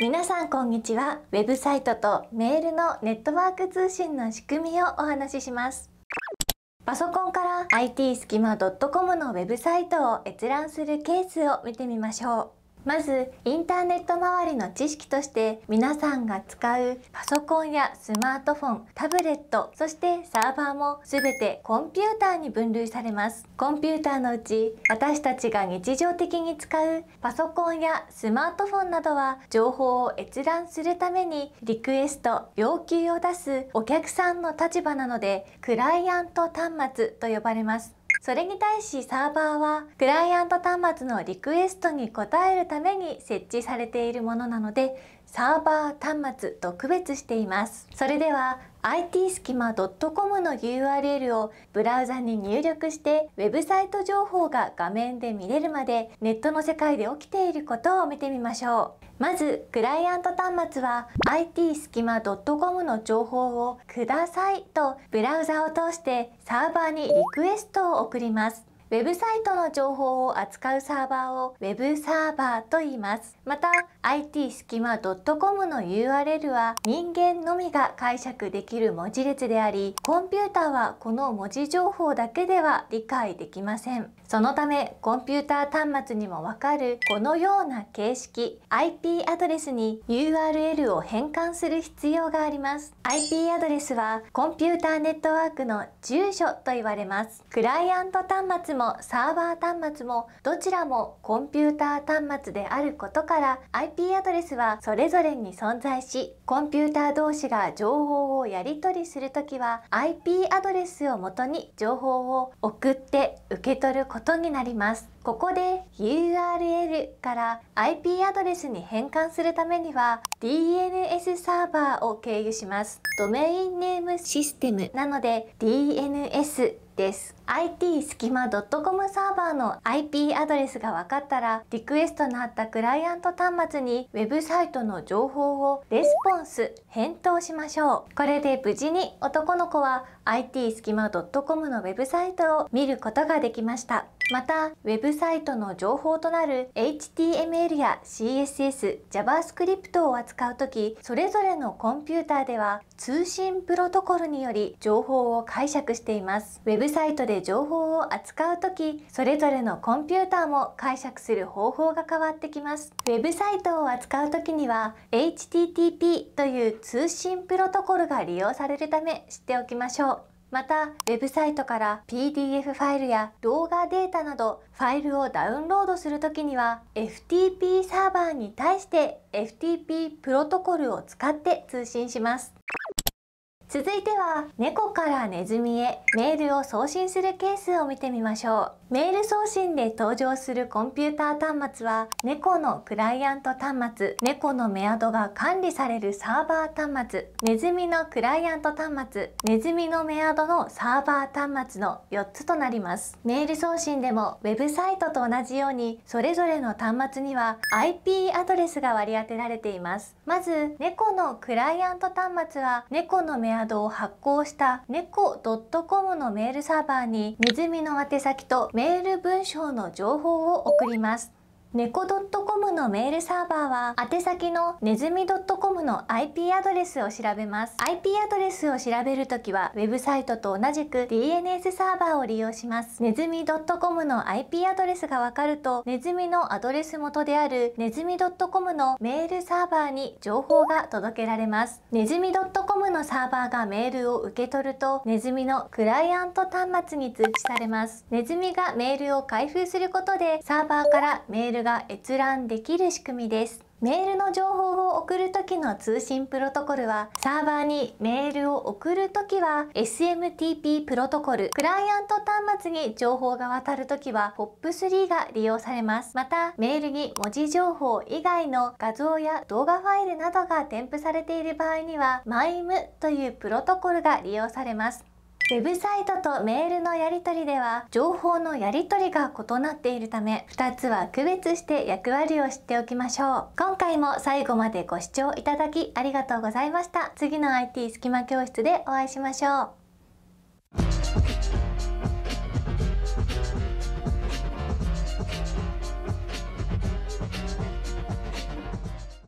皆さんこんにちはウェブサイトとメールのネットワーク通信の仕組みをお話ししますパソコンから IT スキマ .com のウェブサイトを閲覧するケースを見てみましょうまずインターネット周りの知識として皆さんが使うパソコンやスマートフォンタブレットそしてサーバーも全てコンピューターに分類されますコンピューターのうち私たちが日常的に使うパソコンやスマートフォンなどは情報を閲覧するためにリクエスト要求を出すお客さんの立場なのでクライアント端末と呼ばれますそれに対しサーバーはクライアント端末のリクエストに応えるために設置されているものなのでサーバー端末と区別していますそれでは IT スキマ .com の URL をブラウザに入力してウェブサイト情報が画面で見れるまでネットの世界で起きていることを見てみましょうまずクライアント端末は IT スキマ .com の情報をくださいとブラウザを通してサーバーにリクエストを送りますウェブサイトの情報を扱うサーバーをウェブサーバーと言います。また IT スキマ .com の URL は人間のみが解釈できる文字列であり、コンピューターはこの文字情報だけでは理解できません。そのためコンピューター端末にもわかるこのような形式 IP アドレスに URL を変換する必要があります IP アドレスはコンピューターネットワークの住所と言われますクライアント端末もサーバー端末もどちらもコンピューター端末であることから IP アドレスはそれぞれに存在しコンピューター同士が情報をやり取りするときは IP アドレスをもとに情報を送って受け取ることになります。ここで URL から IP アドレスに変換するためには DNS サーバーを経由します。ドメインネームシステムなので DNS です。IT スキマ .com サーバーの IP アドレスが分かったら、リクエストのあったクライアント端末にウェブサイトの情報をレスポンス、返答しましょう。これで無事に男の子は IT スキマ .com のウェブサイトを見ることができました。また、ウェブサイトの情報となる HTML や CSS、JavaScript を扱うとき、それぞれのコンピューターでは通信プロトコルにより情報を解釈しています。ウェブサイトで情報を扱うとき、それぞれのコンピューターも解釈する方法が変わってきます。ウェブサイトを扱うときには、HTTP という通信プロトコルが利用されるため知っておきましょう。また、ウェブサイトから PDF ファイルや動画データなどファイルをダウンロードするときには FTP サーバーに対して FTP プロトコルを使って通信します。続いては猫からネズミへメールを送信するケースを見てみましょうメール送信で登場するコンピューター端末は猫のクライアント端末猫のメアドが管理されるサーバー端末ネズミのクライアント端末ネズミのメアドのサーバー端末の4つとなりますメール送信でもウェブサイトと同じようにそれぞれの端末には IP アドレスが割り当てられていますまず猫のクライアント端末は猫のメアドヤドを発行した猫 .com のメールサーバーにネズミの宛先とメール文章の情報を送ります。猫 .com のメールサーバーは宛先のミドッ .com の IP アドレスを調べます IP アドレスを調べるときはウェブサイトと同じく DNS サーバーを利用しますミドッ .com の IP アドレスがわかるとネズミのアドレス元であるミドッ .com のメールサーバーに情報が届けられますミドッ .com のサーバーがメールを受け取るとネズミのクライアント端末に通知されますネズミがメールを開封することでサーバーからメールルが閲覧できる仕組みです。メールの情報を送るときの通信プロトコルは、サーバーにメールを送るときは SMTP プロトコル、クライアント端末に情報が渡るときは POP3 が利用されます。また、メールに文字情報以外の画像や動画ファイルなどが添付されている場合には、MIME というプロトコルが利用されます。ウェブサイトとメールのやり取りでは情報のやり取りが異なっているため2つは区別して役割を知っておきましょう今回も最後までご視聴いただきありがとうございました次の IT 隙間教室でお会いしましょう